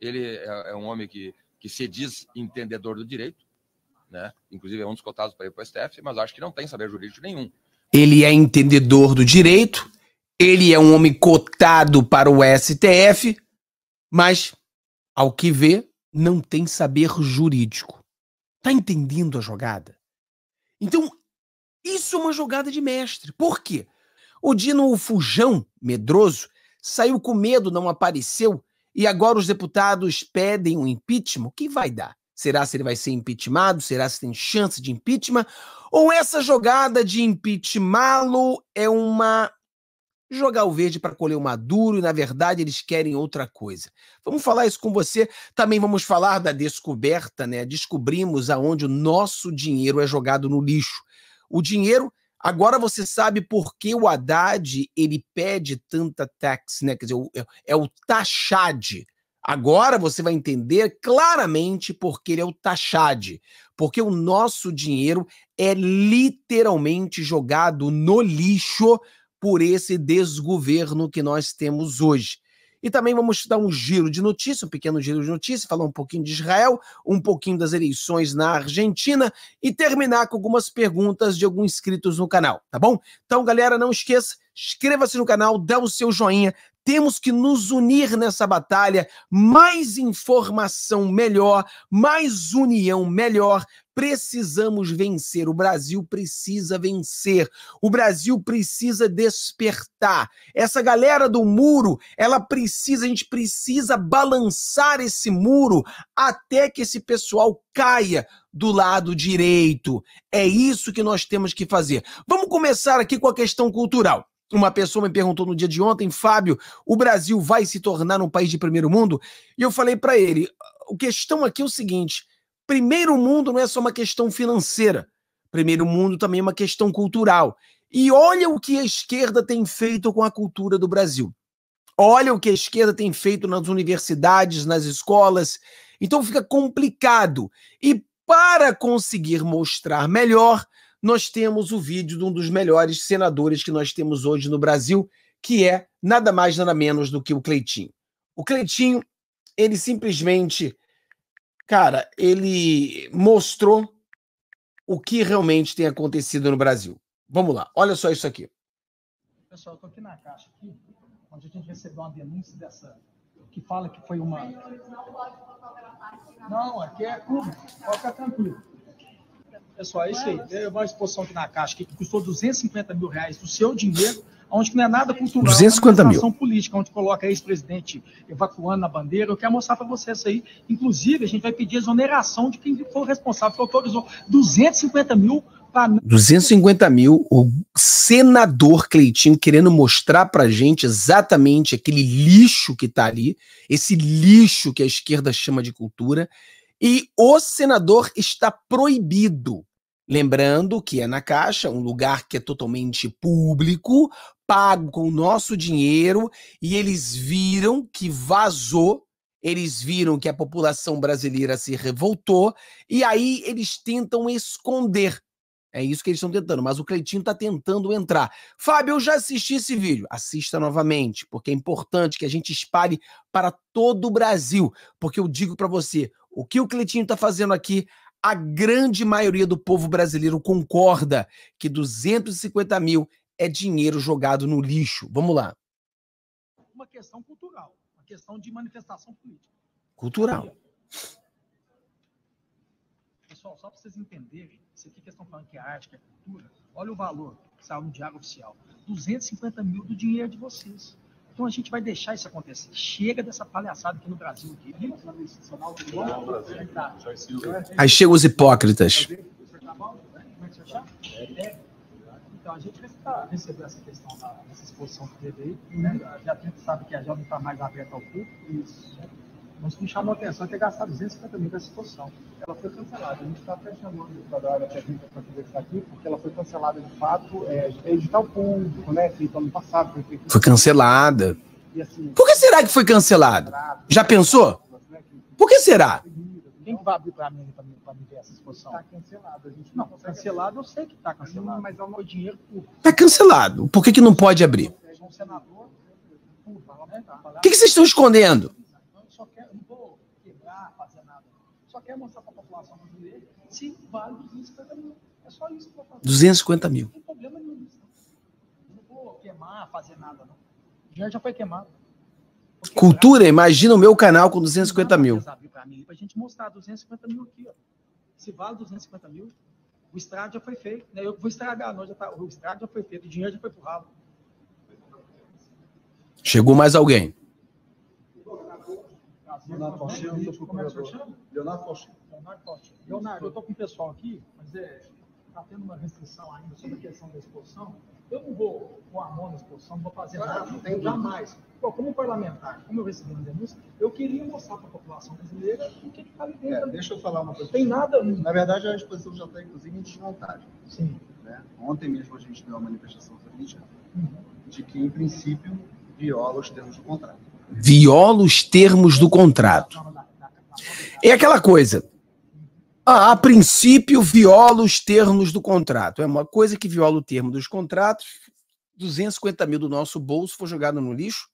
Ele é, é, um homem que, que se diz entendedor do direito, né? Inclusive é um dos cotados para ir para o STF, mas acho que não tem saber jurídico nenhum. Ele é entendedor do direito, ele é um homem cotado para o STF, mas, ao que vê, não tem saber jurídico. Tá entendendo a jogada? Então, isso é uma jogada de mestre. Por quê? O Dino o Fujão, medroso, saiu com medo, não apareceu, e agora os deputados pedem um impeachment. O que vai dar? Será se ele vai ser impeachmentado? Será se tem chance de impeachment? Ou essa jogada de impeachmentá-lo é uma jogar o verde para colher o maduro e, na verdade, eles querem outra coisa. Vamos falar isso com você. Também vamos falar da descoberta, né? Descobrimos aonde o nosso dinheiro é jogado no lixo. O dinheiro Agora você sabe por que o Haddad ele pede tanta tax, né? Quer dizer, é, é o taxade. Agora você vai entender claramente por que ele é o taxade. Porque o nosso dinheiro é literalmente jogado no lixo por esse desgoverno que nós temos hoje. E também vamos dar um giro de notícia, um pequeno giro de notícia, falar um pouquinho de Israel, um pouquinho das eleições na Argentina e terminar com algumas perguntas de alguns inscritos no canal, tá bom? Então, galera, não esqueça, inscreva-se no canal, dá o seu joinha, temos que nos unir nessa batalha. Mais informação melhor, mais união melhor, precisamos vencer. O Brasil precisa vencer. O Brasil precisa despertar. Essa galera do muro, ela precisa, a gente precisa balançar esse muro até que esse pessoal caia do lado direito. É isso que nós temos que fazer. Vamos começar aqui com a questão cultural. Uma pessoa me perguntou no dia de ontem, Fábio, o Brasil vai se tornar um país de primeiro mundo? E eu falei para ele, a ah, questão aqui é o seguinte, primeiro mundo não é só uma questão financeira. Primeiro mundo também é uma questão cultural. E olha o que a esquerda tem feito com a cultura do Brasil. Olha o que a esquerda tem feito nas universidades, nas escolas. Então fica complicado. E para conseguir mostrar melhor, nós temos o vídeo de um dos melhores senadores que nós temos hoje no Brasil, que é nada mais nada menos do que o Cleitinho. O Cleitinho, ele simplesmente cara, ele mostrou o que realmente tem acontecido no Brasil. Vamos lá, olha só isso aqui. Pessoal, eu aqui na caixa aqui, onde a gente recebeu uma denúncia dessa que fala que foi uma. Não, aqui é Cuba, pode ficar tranquilo. Pessoal, é isso aí. Deu uma exposição aqui na caixa que custou 250 mil reais do seu dinheiro onde não é nada cultural, 250 é mil. política, onde coloca ex-presidente evacuando a bandeira. Eu quero mostrar para vocês isso aí. Inclusive, a gente vai pedir exoneração de quem for responsável, que autorizou 250 mil para. 250 mil, o senador Cleitinho querendo mostrar para gente exatamente aquele lixo que está ali, esse lixo que a esquerda chama de cultura, e o senador está proibido. Lembrando que é na Caixa, um lugar que é totalmente público, pago com o nosso dinheiro e eles viram que vazou, eles viram que a população brasileira se revoltou e aí eles tentam esconder. É isso que eles estão tentando, mas o Cleitinho está tentando entrar. Fábio, eu já assisti esse vídeo. Assista novamente, porque é importante que a gente espalhe para todo o Brasil. Porque eu digo para você, o que o Cleitinho está fazendo aqui, a grande maioria do povo brasileiro concorda que 250 mil é dinheiro jogado no lixo. Vamos lá. Uma questão cultural, uma questão de manifestação política. Cultural. Pessoal, só para vocês entenderem, se aqui que estão falando que é arte, que é cultura, olha o valor que saiu no Diário Oficial. 250 mil do dinheiro de vocês. Então a gente vai deixar isso acontecer. Chega dessa palhaçada aqui no Brasil. Aqui. Aí chegam os hipócritas. Tá então, a gente recebeu essa questão da, dessa exposição que direito, né? Já a gente sabe que a jovem está mais aberta ao público, isso. Mas me chamou a atenção ter é gastado 250 mil nessa exposição. Ela foi cancelada. A gente está até chamando para trabalho a Rita para conversar aqui, porque ela foi cancelada de fato, é, é, edital público, né? Feito ano passado. Foi, feito... foi cancelada. Assim, Por que será que foi cancelada? Já pensou? Né, Por que será? Quem que então, vai abrir para mim, para mim, mim ver essa exposição? Está cancelado. A gente não, não cancelado, eu sei que está cancelado. Não, mas é o meu dinheiro público. Está cancelado. Por que, que não pode abrir? Um senador, um O que, que vocês estão escondendo? Eu só quero, não vou quebrar, fazer nada. Só quero mostrar para a população brasileira se vale 250 mil. É só isso que eu vou fazer. 250 mil. Não tem problema nenhum. Não vou queimar, fazer nada, não. O dinheiro já foi queimado. Cultura, imagina o meu canal com 250 mil. Para a gente mostrar 250 mil aqui, ó. Se vale 250 mil, o estrado já foi feito. Né? Eu vou estragar, não, já tá, o estrado já foi feito, o dinheiro já foi pro ralo. Chegou mais alguém. Leonardo Faustino, eu sou procurador. Leonardo Faustino. Leonardo Leonardo, eu estou com o pessoal aqui, mas está é, tá tendo uma restrição ainda sobre a questão da exposição. Eu não vou com a mão na exposição, não vou fazer claro, nada, não tem jamais. Pô, como parlamentar, como eu recebi uma denúncia, eu queria mostrar para a população brasileira o que está ali dentro. É, deixa eu falar uma coisa. Tem nada. Na verdade, a exposição já está, inclusive, em desmontagem. Sim. Né? Ontem mesmo a gente deu uma manifestação jurídica uhum. de que, em princípio, viola os termos do contrato. Viola os termos do contrato. É aquela coisa. Ah, a princípio, viola os termos do contrato. É uma coisa que viola o termo dos contratos. 250 mil do nosso bolso foi jogado no lixo.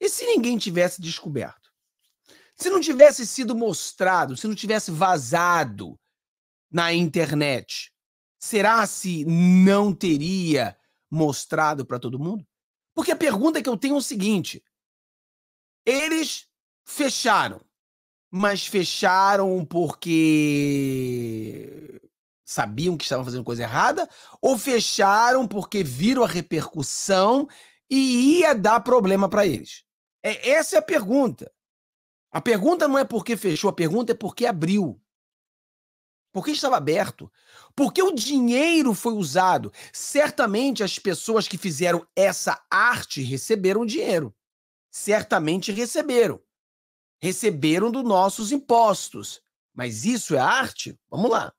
E se ninguém tivesse descoberto? Se não tivesse sido mostrado, se não tivesse vazado na internet, será se não teria mostrado para todo mundo? Porque a pergunta que eu tenho é o seguinte: eles fecharam mas fecharam porque sabiam que estavam fazendo coisa errada, ou fecharam porque viram a repercussão e ia dar problema para eles? É, essa é a pergunta. A pergunta não é porque fechou, a pergunta é porque abriu. Porque estava aberto? Porque o dinheiro foi usado. Certamente as pessoas que fizeram essa arte receberam dinheiro. Certamente receberam receberam dos nossos impostos. Mas isso é arte? Vamos lá.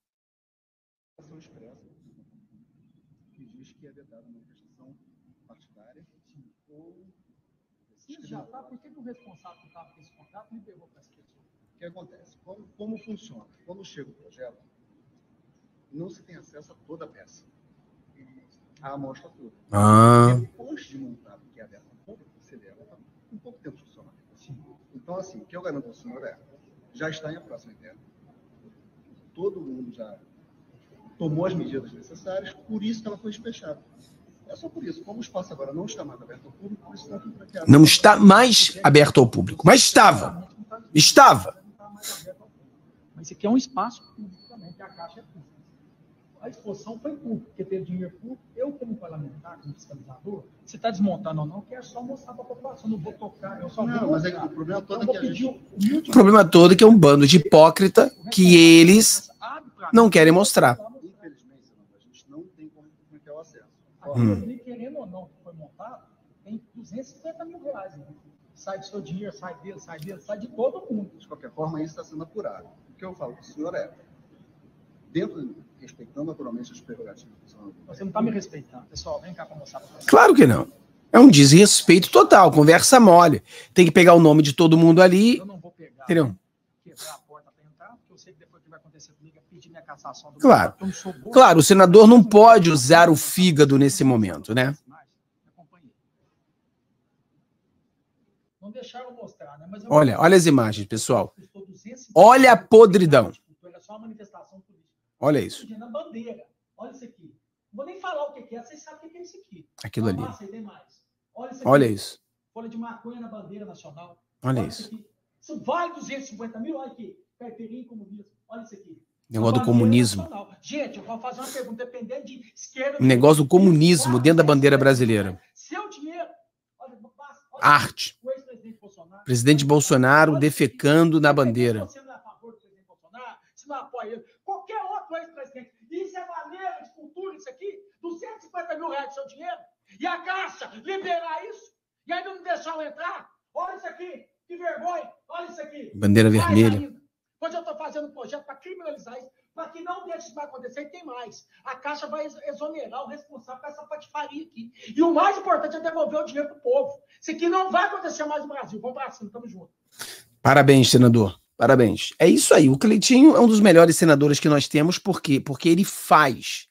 É tá, o que acontece? Como, como funciona? Quando chega o projeto, não se tem acesso a toda a peça. A amostra toda. Ah. Depois de montar, porque é aberta pública, você leva um pouco tempo então, assim, o que eu garanto ao senhor é, já está em aprovação interna. Todo mundo já tomou as medidas necessárias, por isso que ela foi despechada. É só por isso. Como o espaço agora não está mais aberto ao público, por isso não tem Não está mais aberto ao público, mas estava. Estava. Mas isso aqui é um espaço público também, que a Caixa é pública a exposição foi pública, porque teve dinheiro público. Eu, como parlamentar, como fiscalizador, se está desmontando ou não, quero é só mostrar para a população. Não vou tocar, eu só não, vou. Mas mostrar. é que o problema todo então, é que a gente... O, problema todo é que é um bando de hipócrita que é eles não querem mostrar. Infelizmente, a gente não tem como ter o acesso. Hum. Querendo ou não, que foi montado, tem 250 mil reais. Né? Sai do seu dinheiro, sai dele, sai dele, sai de todo mundo. De qualquer forma, isso está sendo apurado. O que eu falo para o senhor é, dentro respeitando naturalmente as prerrogativas Você não está me respeitando. Pessoal, vem cá para Claro que não. É um desrespeito total, conversa mole. Tem que pegar o nome de todo mundo ali. Eu não vou pegar. Entendeu? Quebrar a porta para entrar, porque eu sei que depois que vai acontecer comigo é pedir minha claro. claro, o senador não pode usar o fígado nesse momento, né? né? olha, olha as imagens, pessoal. Olha a podridão. Olha é só a manifestação. Olha isso. Na bandeira. Olha isso aqui. Não vou nem falar o que é, vocês sabem o que é isso aqui. Aquilo tá ali. Olha isso. Aqui. Olha isso. Folha de maconha na bandeira nacional. Olha, olha isso. isso, isso vale 250 mil, olha aqui. Caipirinha e comunismo. Olha isso aqui. Negócio do comunismo. Nacional. Gente, eu vou fazer uma pergunta, dependendo de esquerda. Negócio do comunismo dentro da bandeira brasileira. Seu dinheiro. Olha, olha, Arte. -presidente Bolsonaro, presidente Bolsonaro defecando na bandeira. Você não é a favor do presidente Bolsonaro? Você não apoia ele? 250 mil reais do seu dinheiro, e a Caixa liberar isso, e ainda não deixar eu entrar? Olha isso aqui, que vergonha, olha isso aqui. Bandeira mais vermelha. Ainda. eu estou fazendo um projeto para criminalizar isso, para que não deixe isso vai acontecer, e tem mais. A Caixa vai exonerar o responsável por essa patifaria aqui. E o mais importante é devolver o dinheiro para o povo. Isso aqui não vai acontecer mais no Brasil. Vamos para cima, tamo junto. Parabéns, senador. Parabéns. É isso aí. O Cleitinho é um dos melhores senadores que nós temos, por quê? Porque ele faz.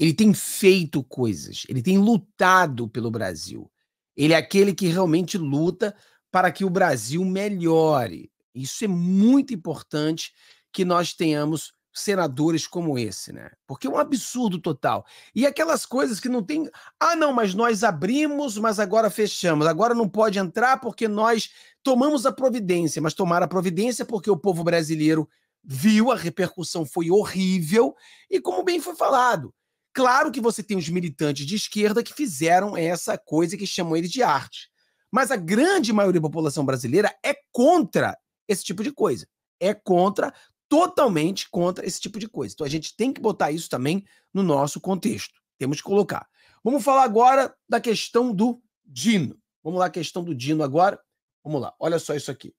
Ele tem feito coisas, ele tem lutado pelo Brasil. Ele é aquele que realmente luta para que o Brasil melhore. Isso é muito importante que nós tenhamos senadores como esse, né? Porque é um absurdo total. E aquelas coisas que não tem. Ah, não, mas nós abrimos, mas agora fechamos. Agora não pode entrar porque nós tomamos a providência, mas tomar a providência porque o povo brasileiro viu, a repercussão foi horrível. E como bem foi falado, Claro que você tem os militantes de esquerda que fizeram essa coisa que chamam eles de arte. Mas a grande maioria da população brasileira é contra esse tipo de coisa. É contra, totalmente contra esse tipo de coisa. Então a gente tem que botar isso também no nosso contexto. Temos que colocar. Vamos falar agora da questão do Dino. Vamos lá, a questão do Dino agora. Vamos lá, olha só isso aqui.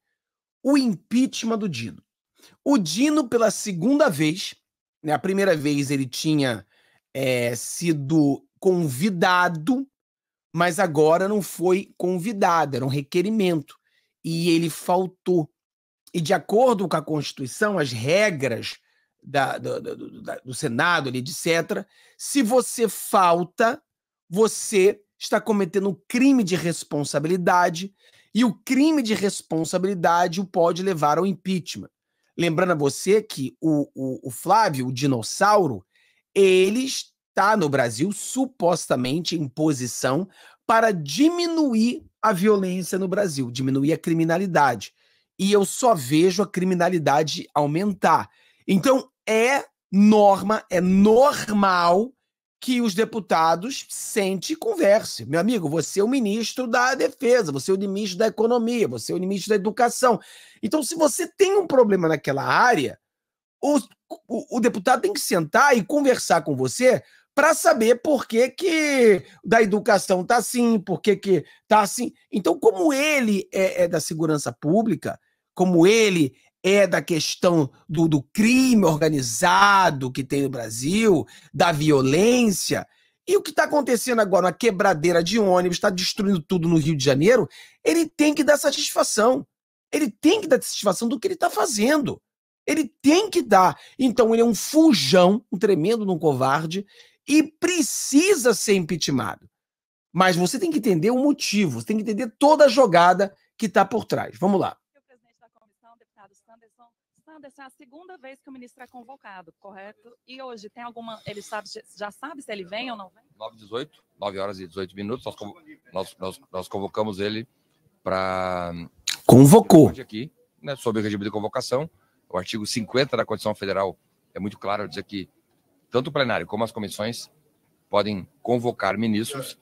O impeachment do Dino. O Dino, pela segunda vez, né, a primeira vez ele tinha é, sido convidado, mas agora não foi convidado, era um requerimento. E ele faltou. E de acordo com a Constituição, as regras da, do, do, do Senado, ali, etc., se você falta, você está cometendo um crime de responsabilidade, e o crime de responsabilidade o pode levar ao impeachment. Lembrando a você que o, o, o Flávio, o dinossauro, ele está no Brasil supostamente em posição para diminuir a violência no Brasil, diminuir a criminalidade. E eu só vejo a criminalidade aumentar. Então é norma, é normal que os deputados sente e converse. Meu amigo, você é o ministro da defesa, você é o ministro da economia, você é o ministro da educação. Então, se você tem um problema naquela área, o, o, deputado tem que sentar e conversar com você para saber por que, que da educação tá assim, por que, que tá assim. Então, como ele é, é da segurança pública, como ele é da questão do, do, crime organizado que tem no Brasil, da violência. E o que está acontecendo agora, uma quebradeira de ônibus, está destruindo tudo no Rio de Janeiro, ele tem que dar satisfação. Ele tem que dar satisfação do que ele está fazendo. Ele tem que dar. Então ele é um fujão, um tremendo um covarde e precisa ser impeachmentado. Mas você tem que entender o motivo, você tem que entender toda a jogada que está por trás. Vamos lá. O presidente da comissão, deputado Sanderson, Sanderson, é a segunda vez que o ministro é convocado, correto? E hoje tem alguma. Ele sabe, já sabe se ele vem ou não vem? 9 18 9 horas e 18 minutos. Nós, nós, nós, nós convocamos ele para. Convocou. Aqui, né, sobre o regime de convocação. O artigo 50 da Constituição Federal é muito claro dizer que tanto o plenário como as comissões podem convocar ministros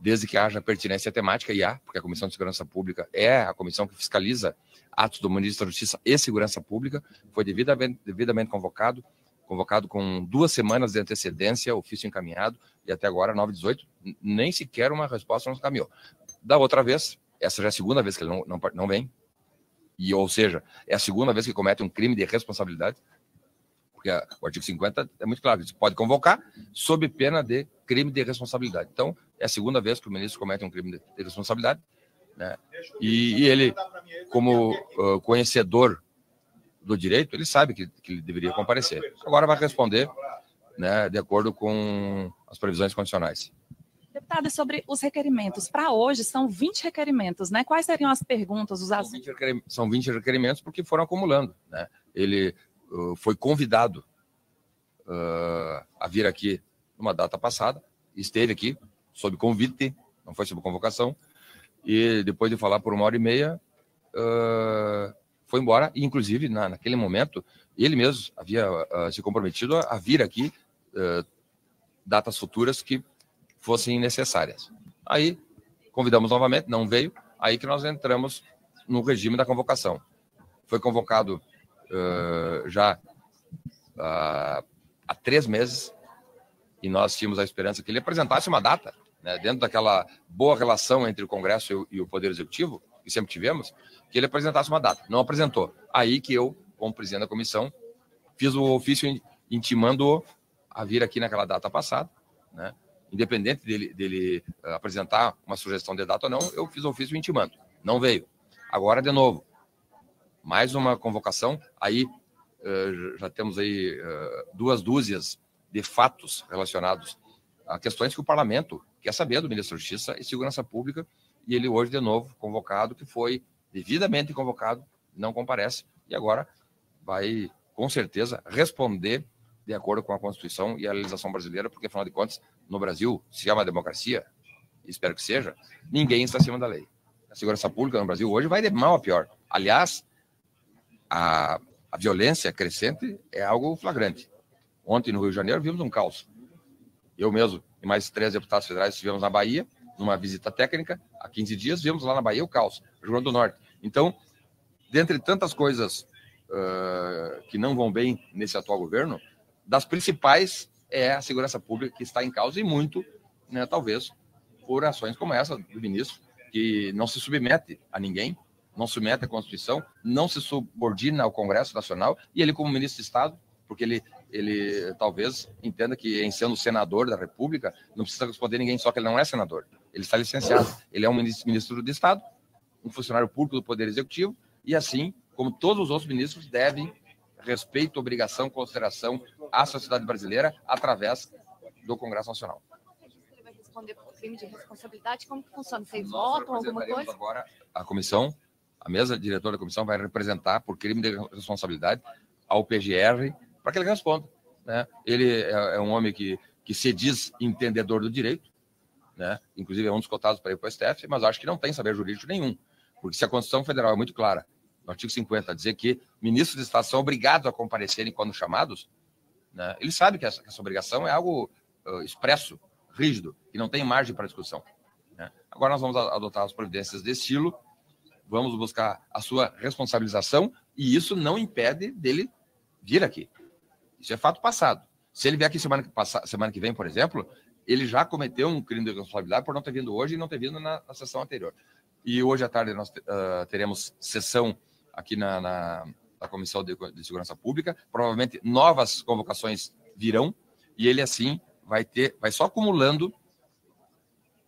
desde que haja pertinência temática, e há, porque a Comissão de Segurança Pública é a comissão que fiscaliza atos do Ministro da Justiça e Segurança Pública, foi devidamente, devidamente convocado, convocado com duas semanas de antecedência, ofício encaminhado, e até agora, 9/18 nem sequer uma resposta nos caminhou. Da outra vez, essa já é a segunda vez que ele não, não, não vem, e, ou seja, é a segunda vez que comete um crime de responsabilidade, porque o artigo 50 é muito claro, ele pode convocar sob pena de crime de responsabilidade. Então, é a segunda vez que o ministro comete um crime de, de responsabilidade. Né? E, e, ele, como uh, conhecedor do direito, ele sabe que, que ele deveria comparecer. Agora vai responder né, de acordo com as previsões condicionais. Deputada, sobre os requerimentos, para hoje são 20 requerimentos, né? Quais seriam as perguntas, os assuntos? São 20, requerimentos porque foram acumulando, né? Ele uh, foi convidado uh, a vir aqui numa data passada, esteve aqui sob convite, não foi sob convocação, e depois de falar por uma hora e meia, uh, foi embora, e inclusive na, naquele momento, ele mesmo havia uh, se comprometido a, a vir aqui uh, datas futuras que fossem necessárias. Aí convidamos novamente, não veio, aí que nós entramos no regime da convocação. Foi convocado uh, já uh, há três meses e nós tínhamos a esperança que ele apresentasse uma data, né, dentro daquela boa relação entre o Congresso e o Poder Executivo, que sempre tivemos, que ele apresentasse uma data. Não apresentou. Aí que eu, como presidente da comissão, fiz o ofício intimando-o a vir aqui naquela data passada, né, independente dele, dele eh, apresentar uma sugestão de data ou não, eu fiz ofício intimando. Não veio. Agora, de novo, mais uma convocação. Aí eh, já temos aí eh, duas dúzias de fatos relacionados a questões que o parlamento quer saber do ministro da Justiça e Segurança Pública. E ele hoje, de novo, convocado, que foi devidamente convocado, não comparece. E agora vai, com certeza, responder de acordo com a Constituição e a legislação brasileira, porque, afinal de contas, no Brasil, se é uma democracia, espero que seja, ninguém está acima da lei. A segurança pública no Brasil hoje vai de mal a pior. Aliás, a, a violência crescente é algo flagrante. Ontem, no Rio de Janeiro, vimos um caos. Eu mesmo e mais três deputados federais estivemos na Bahia, numa visita técnica, há 15 dias, vimos lá na Bahia o caos, Rio Grande do Norte. Então, dentre tantas coisas uh, que não vão bem nesse atual governo, das principais é a segurança pública que está em causa e muito, né, talvez, por ações como essa do ministro, que não se submete a ninguém, não se submete à Constituição, não se subordina ao Congresso Nacional, e ele, como ministro de Estado, porque ele, ele talvez entenda que, em sendo senador da República, não precisa responder ninguém, só que ele não é senador, ele está licenciado, ele é um ministro, ministro de Estado, um funcionário público do Poder Executivo, e assim, como todos os outros ministros, devem respeito, obrigação, consideração à sociedade brasileira através do Congresso Nacional. Ele vai responder por crime de responsabilidade, como que funciona? Vocês votam alguma coisa? Agora a comissão, a mesa diretora da comissão vai representar por crime de responsabilidade ao PGR para que ele responda. Né? Ele é, é um homem que, que se diz entendedor do direito, né? inclusive é um dos cotados para ir para o STF, mas acho que não tem saber jurídico nenhum, porque se a Constituição Federal é muito clara, no artigo 50, dizer que ministros de Estado são obrigados a comparecerem quando chamados, né? Ele sabe que essa, que essa obrigação é algo uh, expresso, rígido, que não tem margem para discussão. Né? Agora nós vamos adotar as providências desse estilo, vamos buscar a sua responsabilização, e isso não impede dele vir aqui. Isso é fato passado. Se ele vier aqui semana que, passa, semana que vem, por exemplo, ele já cometeu um crime de responsabilidade por não ter vindo hoje e não ter vindo na, na sessão anterior. E hoje à tarde nós uh, teremos sessão aqui na, na da Comissão de, de Segurança Pública. Provavelmente novas convocações virão e ele assim vai ter, vai só acumulando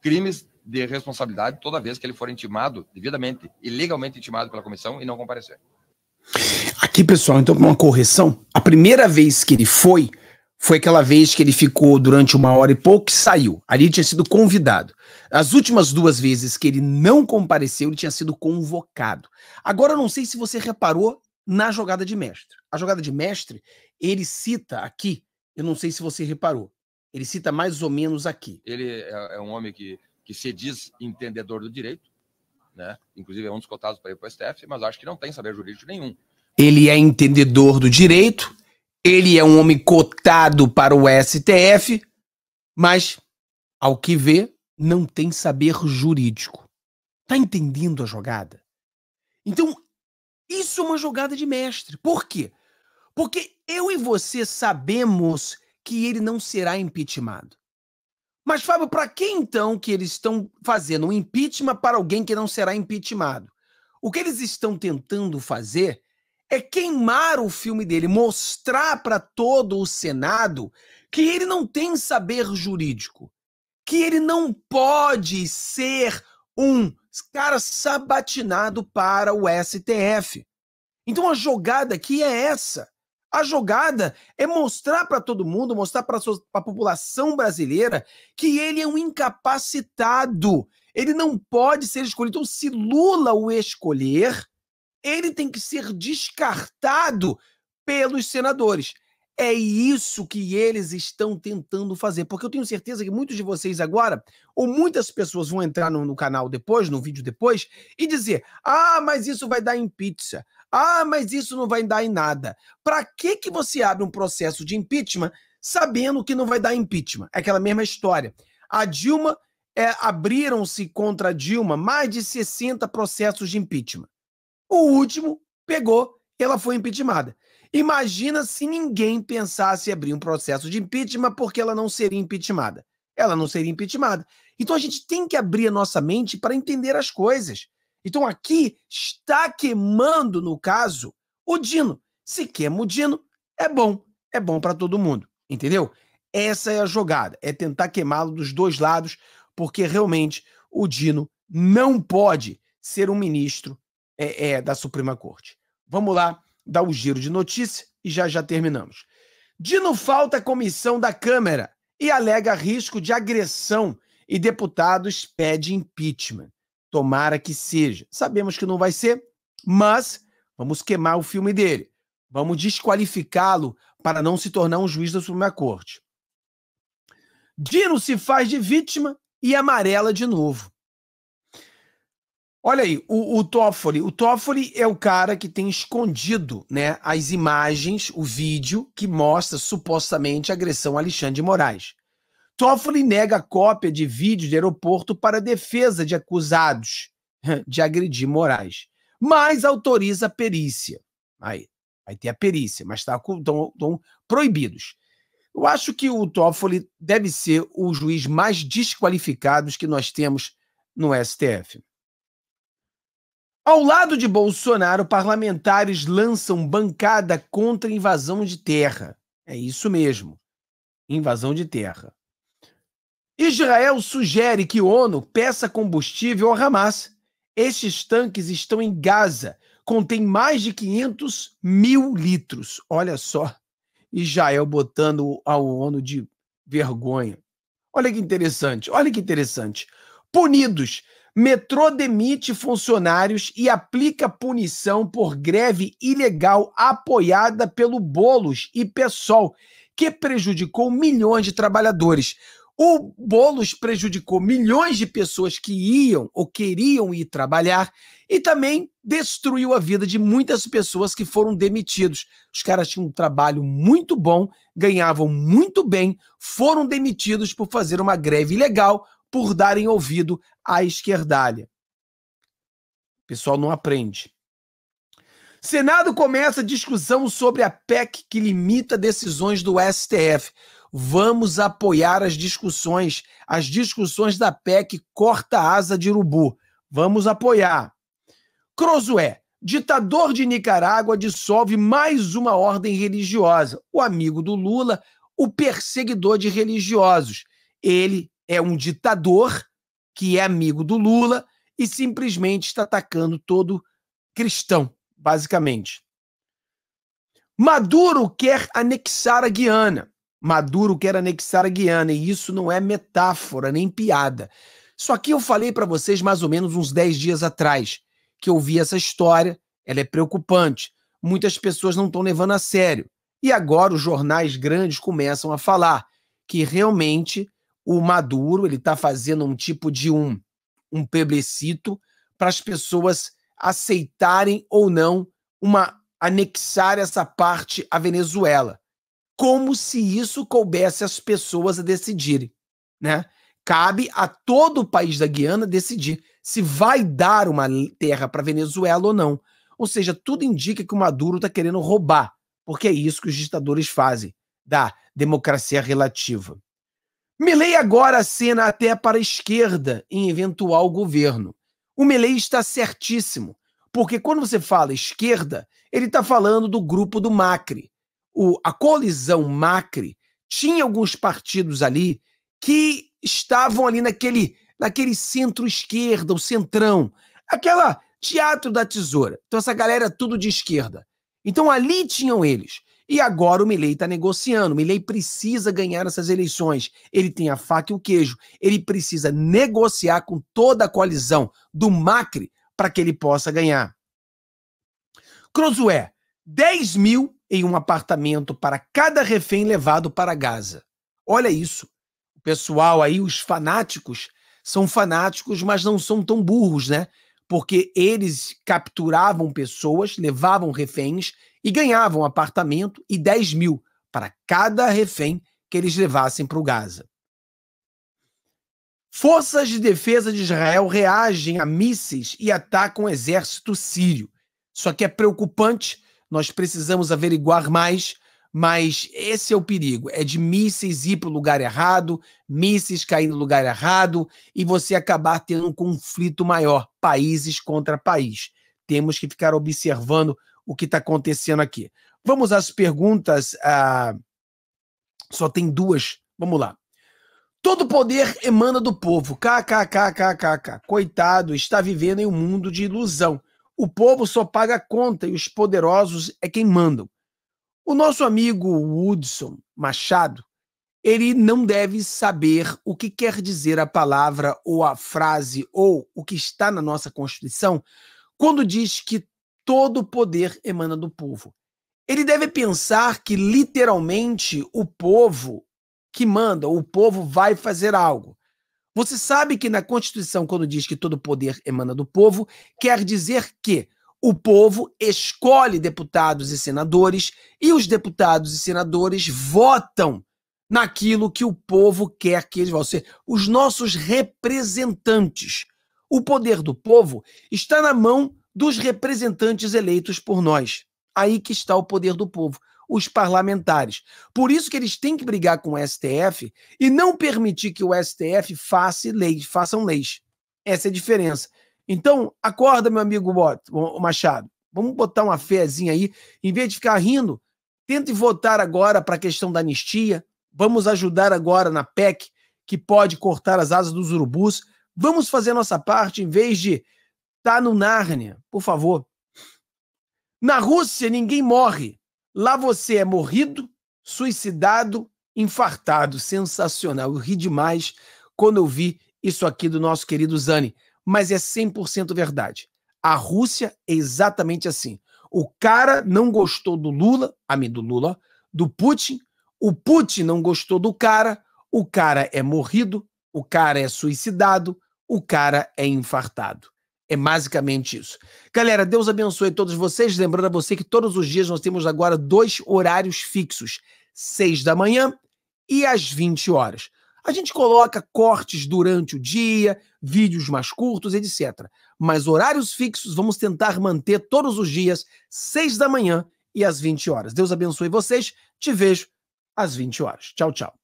crimes de responsabilidade toda vez que ele for intimado, devidamente e legalmente intimado pela comissão e não comparecer. Aqui, pessoal, então, uma correção. A primeira vez que ele foi, foi aquela vez que ele ficou durante uma hora e pouco e saiu. Ali tinha sido convidado. As últimas duas vezes que ele não compareceu, ele tinha sido convocado. Agora, eu não sei se você reparou na jogada de mestre. A jogada de mestre, ele cita aqui, eu não sei se você reparou, ele cita mais ou menos aqui. Ele é, é um homem que, que se diz entendedor do direito, né? inclusive é um dos cotados para ir para o STF, mas acho que não tem saber jurídico nenhum. Ele é entendedor do direito, ele é um homem cotado para o STF, mas, ao que vê, não tem saber jurídico. Tá entendendo a jogada? Então, isso é uma jogada de mestre. Por quê? Porque eu e você sabemos que ele não será impeachmentado. Mas, Fábio, para que então que eles estão fazendo um impeachment para alguém que não será impeachmentado? O que eles estão tentando fazer é queimar o filme dele, mostrar para todo o Senado que ele não tem saber jurídico, que ele não pode ser um cara sabatinado para o STF. Então a jogada aqui é essa. A jogada é mostrar para todo mundo, mostrar para a população brasileira que ele é um incapacitado. Ele não pode ser escolhido. Então, se Lula o escolher, ele tem que ser descartado pelos senadores. É isso que eles estão tentando fazer, porque eu tenho certeza que muitos de vocês agora, ou muitas pessoas vão entrar no, no canal depois, no vídeo depois, e dizer: ah, mas isso vai dar em pizza. Ah, mas isso não vai dar em nada. Para que que você abre um processo de impeachment sabendo que não vai dar impeachment? É aquela mesma história. A Dilma é, abriram-se contra a Dilma mais de 60 processos de impeachment. O último pegou, ela foi impeachmentada. Imagina se ninguém pensasse em abrir um processo de impeachment porque ela não seria impeachmentada. Ela não seria impeachmentada. Então a gente tem que abrir a nossa mente para entender as coisas. Então aqui está queimando, no caso, o Dino. Se queima o Dino, é bom. É bom para todo mundo. Entendeu? Essa é a jogada. É tentar queimá-lo dos dois lados, porque realmente o Dino não pode ser um ministro é, é, da Suprema Corte. Vamos lá dar o giro de notícia e já já terminamos. Dino falta comissão da Câmara e alega risco de agressão e deputados pede impeachment. Tomara que seja. Sabemos que não vai ser, mas vamos queimar o filme dele. Vamos desqualificá-lo para não se tornar um juiz da Suprema Corte. Dino se faz de vítima e amarela de novo. Olha aí, o, o Toffoli. O Toffoli é o cara que tem escondido né, as imagens, o vídeo que mostra supostamente a agressão a Alexandre de Moraes. Toffoli nega cópia de vídeo de aeroporto para defesa de acusados de agredir Moraes, mas autoriza a perícia. Aí, vai ter a perícia, mas estão tá, proibidos. Eu acho que o Toffoli deve ser o juiz mais desqualificado que nós temos no STF. Ao lado de Bolsonaro, parlamentares lançam bancada contra invasão de terra. É isso mesmo. Invasão de terra. Israel sugere que ONU peça combustível ao Hamas. Estes tanques estão em Gaza, contém mais de 500 mil litros. Olha só, Israel botando a ONU de vergonha. Olha que interessante, olha que interessante. Punidos Metrô demite funcionários e aplica punição por greve ilegal apoiada pelo Bolos e PSOL, que prejudicou milhões de trabalhadores. O Bolos prejudicou milhões de pessoas que iam ou queriam ir trabalhar e também destruiu a vida de muitas pessoas que foram demitidos. Os caras tinham um trabalho muito bom, ganhavam muito bem, foram demitidos por fazer uma greve ilegal por darem ouvido à esquerdalha. O pessoal não aprende. Senado começa discussão sobre a PEC que limita decisões do STF. Vamos apoiar as discussões. As discussões da PEC corta asa de urubu. Vamos apoiar. Crosué, ditador de Nicarágua, dissolve mais uma ordem religiosa. O amigo do Lula, o perseguidor de religiosos. Ele é um ditador que é amigo do Lula e simplesmente está atacando todo cristão, basicamente. Maduro quer anexar a Guiana. Maduro quer anexar a Guiana e isso não é metáfora nem piada. Só que eu falei para vocês mais ou menos uns 10 dias atrás que eu vi essa história, ela é preocupante. Muitas pessoas não estão levando a sério. E agora os jornais grandes começam a falar que realmente o Maduro ele está fazendo um tipo de um, um plebiscito para as pessoas aceitarem ou não uma anexar essa parte à Venezuela, como se isso coubesse às pessoas a decidirem, né? Cabe a todo o país da Guiana decidir se vai dar uma terra para Venezuela ou não. Ou seja, tudo indica que o Maduro está querendo roubar, porque é isso que os ditadores fazem da democracia relativa. Melei agora acena até para a esquerda em eventual governo. O Melei está certíssimo, porque quando você fala esquerda, ele está falando do grupo do Macri. O, a colisão Macri tinha alguns partidos ali que estavam ali naquele, naquele centro-esquerda, o centrão, aquela teatro da tesoura. Então essa galera é tudo de esquerda. Então ali tinham eles. E agora o Milei está negociando. O Milei precisa ganhar essas eleições. Ele tem a faca e o queijo. Ele precisa negociar com toda a coalizão do Macri para que ele possa ganhar. Crosué, 10 mil em um apartamento para cada refém levado para Gaza. Olha isso. O pessoal aí, os fanáticos, são fanáticos, mas não são tão burros, né? Porque eles capturavam pessoas, levavam reféns e ganhavam um apartamento e 10 mil para cada refém que eles levassem para o Gaza. Forças de defesa de Israel reagem a mísseis e atacam o exército sírio. Só que é preocupante, nós precisamos averiguar mais, mas esse é o perigo: é de mísseis ir para o lugar errado, mísseis cair no lugar errado e você acabar tendo um conflito maior, países contra país. Temos que ficar observando o que está acontecendo aqui. Vamos às perguntas. Ah, só tem duas. Vamos lá. Todo poder emana do povo. KKKKKK. Coitado, está vivendo em um mundo de ilusão. O povo só paga a conta e os poderosos é quem mandam. O nosso amigo Woodson Machado, ele não deve saber o que quer dizer a palavra ou a frase ou o que está na nossa Constituição quando diz que todo o poder emana do povo. Ele deve pensar que literalmente o povo que manda, o povo vai fazer algo. Você sabe que na Constituição, quando diz que todo poder emana do povo, quer dizer que o povo escolhe deputados e senadores e os deputados e senadores votam naquilo que o povo quer que eles vão ser os nossos representantes. O poder do povo está na mão dos representantes eleitos por nós. Aí que está o poder do povo, os parlamentares. Por isso que eles têm que brigar com o STF e não permitir que o STF faça leis, façam leis. Essa é a diferença. Então, acorda, meu amigo Machado. Vamos botar uma fezinha aí. Em vez de ficar rindo, tente votar agora para a questão da anistia. Vamos ajudar agora na PEC, que pode cortar as asas dos urubus. Vamos fazer nossa parte em vez de tá no Nárnia, por favor. Na Rússia, ninguém morre. Lá você é morrido, suicidado, infartado. Sensacional. Eu ri demais quando eu vi isso aqui do nosso querido Zani. Mas é 100% verdade. A Rússia é exatamente assim. O cara não gostou do Lula, amigo do Lula, do Putin. O Putin não gostou do cara. O cara é morrido, o cara é suicidado, o cara é infartado. É basicamente isso. Galera, Deus abençoe todos vocês. Lembrando a você que todos os dias nós temos agora dois horários fixos: seis da manhã e às 20 horas. A gente coloca cortes durante o dia, vídeos mais curtos, etc. Mas horários fixos vamos tentar manter todos os dias, seis da manhã e às 20 horas. Deus abençoe vocês. Te vejo às 20 horas. Tchau, tchau.